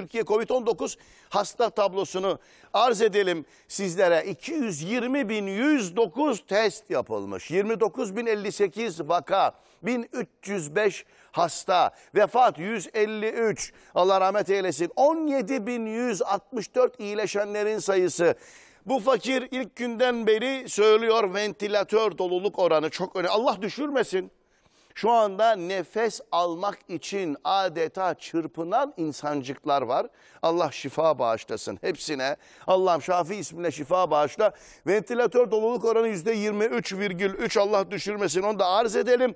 Türkiye Covid-19 hasta tablosunu arz edelim sizlere. 220.109 test yapılmış. 29.058 vaka, 1305 hasta, vefat 153. Allah rahmet eylesin. 17.164 iyileşenlerin sayısı. Bu fakir ilk günden beri söylüyor ventilatör doluluk oranı çok önemli. Allah düşürmesin. Şu anda nefes almak için adeta çırpınan insancıklar var. Allah şifa bağışlasın hepsine. Allah'ım Şafi ismine şifa bağışla. Ventilatör doluluk oranı %23,3 Allah düşürmesin onu da arz edelim.